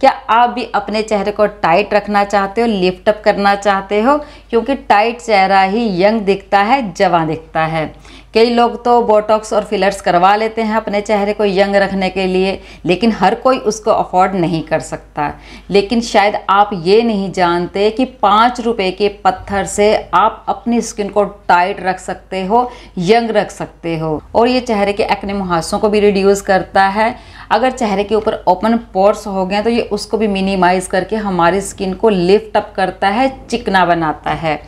क्या आप भी अपने चेहरे को टाइट रखना चाहते हो लिफ्टअप करना चाहते हो क्योंकि टाइट चेहरा ही यंग दिखता है जवान दिखता है कई लोग तो बोटॉक्स और फिलर्स करवा लेते हैं अपने चेहरे को यंग रखने के लिए लेकिन हर कोई उसको अफोर्ड नहीं कर सकता लेकिन शायद आप ये नहीं जानते कि पाँच रुपये के पत्थर से आप अपनी स्किन को टाइट रख सकते हो यंग रख सकते हो और ये चेहरे के एक्ने मुहासों को भी रिड्यूस करता है अगर चेहरे के ऊपर ओपन पोर्स हो गए तो ये उसको भी मिनिमाइज़ करके हमारी स्किन को लिफ्ट अप करता है चिकना बनाता है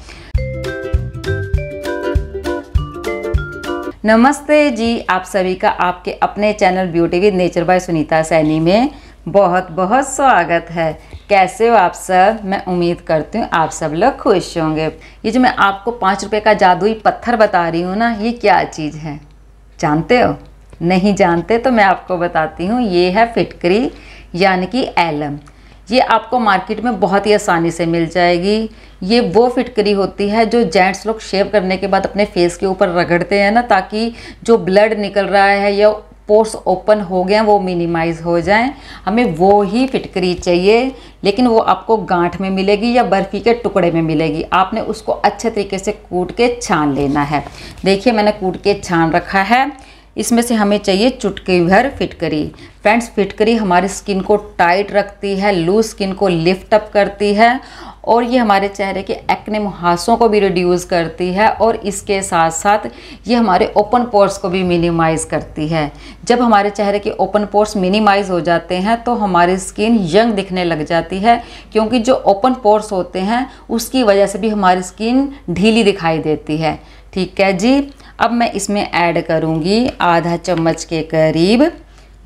नमस्ते जी आप सभी का आपके अपने channel beauty with nature by Sunita Saini में बहुत बहुत स्वागत है कैसे हो आप सब मैं उम्मीद करती हूँ आप सब लोग खुश होंगे ये जो मैं आपको पाँच रुपये का जादुई पत्थर बता रही हूँ ना ये क्या चीज़ है जानते हो नहीं जानते तो मैं आपको बताती हूँ ये है फिटकरी यानी कि एलम ये आपको मार्केट में बहुत ही आसानी से मिल जाएगी ये वो फिटकरी होती है जो जेंट्स लोग शेव करने के बाद अपने फेस के ऊपर रगड़ते हैं ना ताकि जो ब्लड निकल रहा है या पोर्स ओपन हो गए वो मिनिमाइज हो जाएं हमें वो ही फिटकरी चाहिए लेकिन वो आपको गांठ में मिलेगी या बर्फ़ी के टुकड़े में मिलेगी आपने उसको अच्छे तरीके से कूट के छान लेना है देखिए मैंने कूट के छान रखा है इसमें से हमें चाहिए चुटकी भर फिटकरी फ्रेंड्स फिटकरी हमारी स्किन को टाइट रखती है लूज स्किन को लिफ्ट अप करती है और ये हमारे चेहरे के एक्ने मुहासों को भी रिड्यूस करती है और इसके साथ साथ ये हमारे ओपन पोर्स को भी मिनिमाइज़ करती है जब हमारे चेहरे के ओपन पोर्स मिनिमाइज़ हो जाते हैं तो हमारी स्किन यंग दिखने लग जाती है क्योंकि जो ओपन पोर्स होते हैं उसकी वजह से भी हमारी स्किन ढीली दिखाई देती है ठीक है जी अब मैं इसमें ऐड करूँगी आधा चम्मच के करीब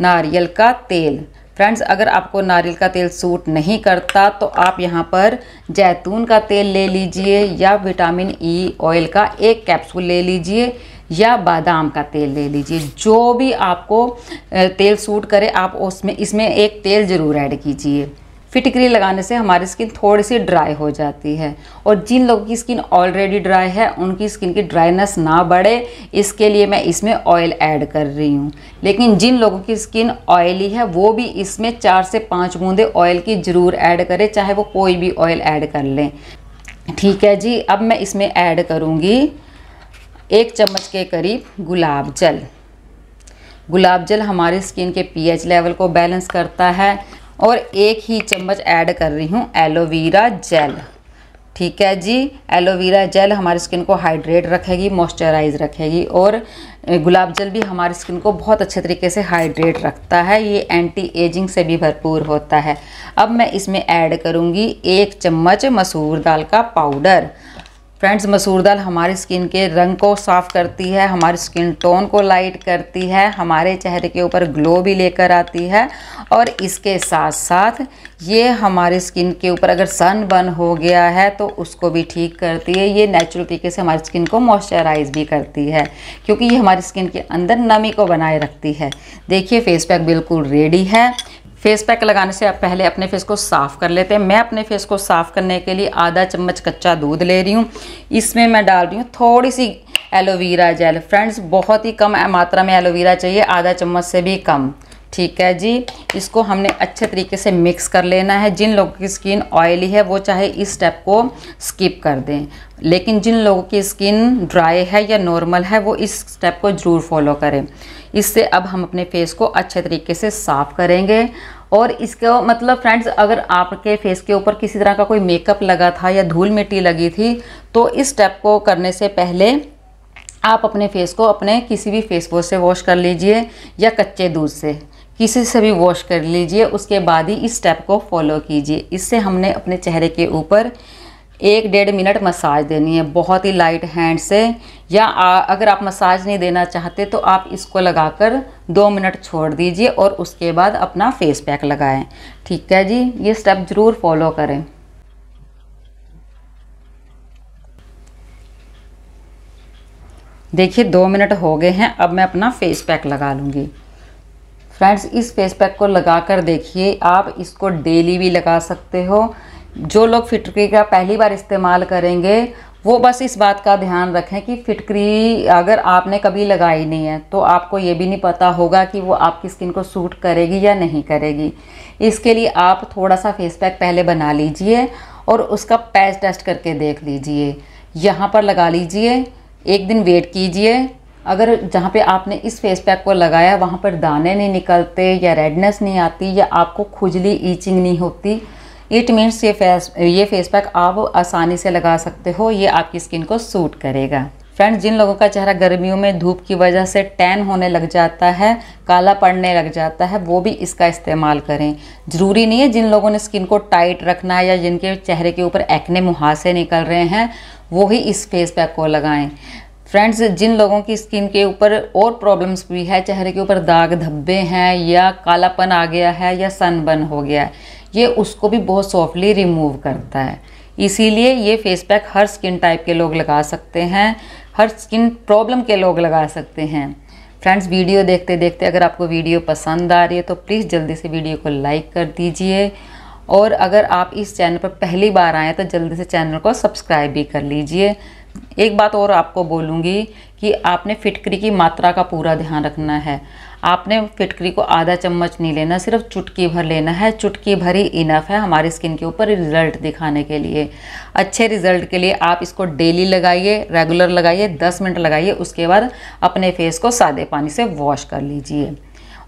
नारियल का तेल फ्रेंड्स अगर आपको नारियल का तेल सूट नहीं करता तो आप यहाँ पर जैतून का तेल ले लीजिए या विटामिन ई e ऑयल का एक कैप्सूल ले लीजिए या बादाम का तेल ले लीजिए जो भी आपको तेल सूट करे आप उसमें इसमें एक तेल ज़रूर ऐड कीजिए फिटकरी लगाने से हमारी स्किन थोड़ी सी ड्राई हो जाती है और जिन लोगों की स्किन ऑलरेडी ड्राई है उनकी स्किन की ड्राइनेस ना बढ़े इसके लिए मैं इसमें ऑयल ऐड कर रही हूँ लेकिन जिन लोगों की स्किन ऑयली है वो भी इसमें चार से पाँच बूंदे ऑयल की ज़रूर ऐड करें चाहे वो कोई भी ऑयल ऐड कर लें ठीक है जी अब मैं इसमें ऐड करूँगी एक चम्मच के करीब गुलाब जल गुलाब जल हमारे स्किन के पीएच लेवल को बैलेंस करता है और एक ही चम्मच ऐड कर रही हूँ एलोवेरा जेल ठीक है जी एलोवेरा जेल हमारी स्किन को हाइड्रेट रखेगी मॉइस्चराइज रखेगी और गुलाब जल भी हमारी स्किन को बहुत अच्छे तरीके से हाइड्रेट रखता है ये एंटी एजिंग से भी भरपूर होता है अब मैं इसमें ऐड करूँगी एक चम्मच मसूर दाल का पाउडर फ्रेंड्स मसूर दाल हमारी स्किन के रंग को साफ़ करती है हमारी स्किन टोन को लाइट करती है हमारे चेहरे के ऊपर ग्लो भी लेकर आती है और इसके साथ साथ ये हमारे स्किन के ऊपर अगर सन बर्न हो गया है तो उसको भी ठीक करती है ये नेचुरल तरीके से हमारी स्किन को मॉइस्चराइज भी करती है क्योंकि ये हमारी स्किन के अंदर नमी को बनाए रखती है देखिए फेस पैक बिल्कुल रेडी है फेस पैक लगाने से आप पहले अपने फेस को साफ़ कर लेते हैं मैं अपने फेस को साफ़ करने के लिए आधा चम्मच कच्चा दूध ले रही हूँ इसमें मैं डाल रही हूँ थोड़ी सी एलोवेरा जेल फ्रेंड्स बहुत ही कम मात्रा में एलोवेरा चाहिए आधा चम्मच से भी कम ठीक है जी इसको हमने अच्छे तरीके से मिक्स कर लेना है जिन लोगों की स्किन ऑयली है वो चाहे इस स्टेप को स्किप कर दें लेकिन जिन लोगों की स्किन ड्राई है या नॉर्मल है वो इस स्टेप को ज़रूर फॉलो करें इससे अब हम अपने फेस को अच्छे तरीके से साफ़ करेंगे और इसका मतलब फ्रेंड्स अगर आपके फेस के ऊपर किसी तरह का कोई मेकअप लगा था या धूल मिट्टी लगी थी तो इस स्टेप को करने से पहले आप अपने फेस को अपने किसी भी फेस वॉश से वॉश कर लीजिए या कच्चे दूध से किसी से भी वॉश कर लीजिए उसके बाद ही इस स्टेप को फॉलो कीजिए इससे हमने अपने चेहरे के ऊपर एक डेढ़ मिनट मसाज देनी है बहुत ही लाइट हैंड से या आ, अगर आप मसाज नहीं देना चाहते तो आप इसको लगाकर दो मिनट छोड़ दीजिए और उसके बाद अपना फेस पैक लगाएं ठीक है जी ये स्टेप ज़रूर फॉलो करें देखिए दो मिनट हो गए हैं अब मैं अपना फेस पैक लगा लूँगी फ्रेंड्स इस फेस पैक को लगा कर देखिए आप इसको डेली भी लगा सकते हो जो लोग फिटकरी का पहली बार इस्तेमाल करेंगे वो बस इस बात का ध्यान रखें कि फिटकरी अगर आपने कभी लगाई नहीं है तो आपको ये भी नहीं पता होगा कि वो आपकी स्किन को सूट करेगी या नहीं करेगी इसके लिए आप थोड़ा सा फेस पैक पहले बना लीजिए और उसका पैच टेस्ट करके देख लीजिए यहाँ पर लगा लीजिए एक दिन वेट कीजिए अगर जहाँ पे आपने इस फेस पैक को लगाया वहाँ पर दाने नहीं निकलते या रेडनेस नहीं आती या आपको खुजली ईचिंग नहीं होती इट मीन्स ये फेस ये फेस पैक आप आसानी से लगा सकते हो ये आपकी स्किन को सूट करेगा फ्रेंड्स जिन लोगों का चेहरा गर्मियों में धूप की वजह से टैन होने लग जाता है काला पड़ने लग जाता है वो भी इसका इस्तेमाल करें ज़रूरी नहीं है जिन लोगों ने स्किन को टाइट रखना है या जिनके चेहरे के ऊपर एक्ने मुहासे निकल रहे हैं वो ही इस फेस पैक को लगाएं फ्रेंड्स जिन लोगों की स्किन के ऊपर और प्रॉब्लम्स भी है चेहरे के ऊपर दाग धब्बे हैं या कालापन आ गया है या सनबर्न हो गया है ये उसको भी बहुत सॉफ्टली रिमूव करता है इसीलिए ये फेस पैक हर स्किन टाइप के लोग लगा सकते हैं हर स्किन प्रॉब्लम के लोग लगा सकते हैं फ्रेंड्स वीडियो देखते देखते अगर आपको वीडियो पसंद आ रही है तो प्लीज़ जल्दी से वीडियो को लाइक कर दीजिए और अगर आप इस चैनल पर पहली बार आएँ तो जल्दी से चैनल को सब्सक्राइब भी कर लीजिए एक बात और आपको बोलूँगी कि आपने फिटकरी की मात्रा का पूरा ध्यान रखना है आपने फिटकरी को आधा चम्मच नहीं लेना सिर्फ चुटकी भर लेना है चुटकी भर ही इनफ है हमारी स्किन के ऊपर रिजल्ट दिखाने के लिए अच्छे रिजल्ट के लिए आप इसको डेली लगाइए रेगुलर लगाइए 10 मिनट लगाइए उसके बाद अपने फेस को सादे पानी से वॉश कर लीजिए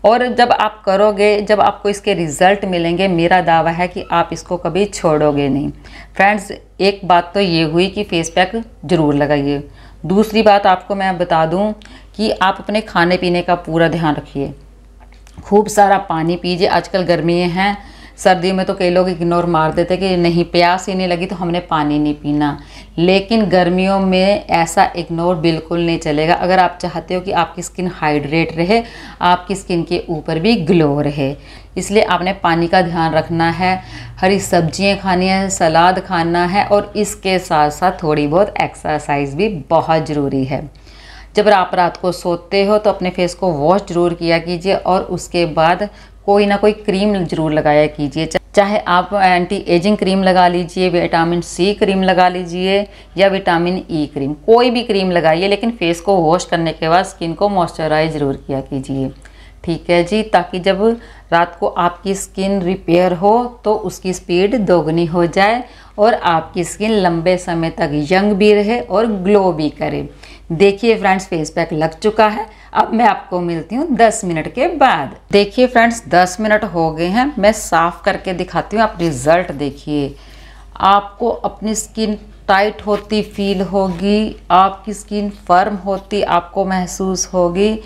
और जब आप करोगे जब आपको इसके रिज़ल्ट मिलेंगे मेरा दावा है कि आप इसको कभी छोड़ोगे नहीं फ्रेंड्स एक बात तो ये हुई कि फेस पैक ज़रूर लगाइए दूसरी बात आपको मैं बता दूं कि आप अपने खाने पीने का पूरा ध्यान रखिए खूब सारा पानी पीजिए आजकल गर्मी हैं सर्दियों में तो कई लोग इग्नोर मार देते कि नहीं प्यास ही नहीं लगी तो हमने पानी नहीं पीना लेकिन गर्मियों में ऐसा इग्नोर बिल्कुल नहीं चलेगा अगर आप चाहते हो कि आपकी स्किन हाइड्रेट रहे आपकी स्किन के ऊपर भी ग्लो रहे इसलिए आपने पानी का ध्यान रखना है हरी सब्जियां खानी है सलाद खाना है और इसके साथ साथ थोड़ी बहुत एक्सरसाइज भी बहुत ज़रूरी है जब आप रात को सोते हो तो अपने फेस को वॉश जरूर किया कीजिए और उसके बाद कोई ना कोई क्रीम जरूर लगाया कीजिए चाहे आप एंटी एजिंग क्रीम लगा लीजिए विटामिन सी क्रीम लगा लीजिए या विटामिन ई e क्रीम कोई भी क्रीम लगाइए लेकिन फेस को वॉश करने के बाद स्किन को मॉइस्चराइज ज़रूर किया कीजिए ठीक है जी ताकि जब रात को आपकी स्किन रिपेयर हो तो उसकी स्पीड दोगुनी हो जाए और आपकी स्किन लंबे समय तक यंग भी रहे और ग्लो भी करे देखिए फ्रेंड्स फेस पैक लग चुका है अब मैं आपको मिलती हूँ दस मिनट के बाद देखिए फ्रेंड्स दस मिनट हो गए हैं मैं साफ़ करके दिखाती हूँ आप रिज़ल्ट देखिए आपको अपनी स्किन टाइट होती फील होगी आपकी स्किन फर्म होती आपको महसूस होगी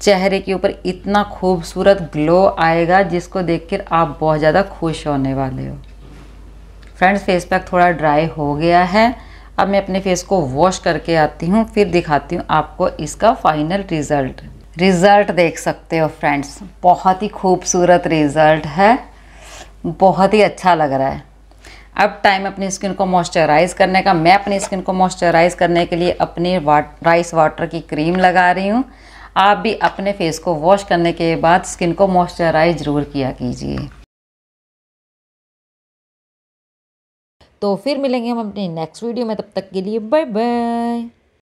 चेहरे के ऊपर इतना खूबसूरत ग्लो आएगा जिसको देखकर आप बहुत ज़्यादा खुश होने वाले हो फ्रेंड्स फेस पैक थोड़ा ड्राई हो गया है अब मैं अपने फेस को वॉश करके आती हूँ फिर दिखाती हूँ आपको इसका फाइनल रिज़ल्ट रिज़ल्ट देख सकते हो फ्रेंड्स बहुत ही खूबसूरत रिज़ल्ट है बहुत ही अच्छा लग रहा है अब टाइम अपनी स्किन को मॉइस्चराइज़ करने का मैं अपनी स्किन को मॉइस्चराइज़ करने के लिए अपनी वाट, राइस वाटर की क्रीम लगा रही हूँ आप भी अपने फेस को वॉश करने के बाद स्किन को मॉइस्चराइज ज़रूर किया कीजिए तो फिर मिलेंगे हम अपने नेक्स्ट वीडियो में तब तक के लिए बाय बाय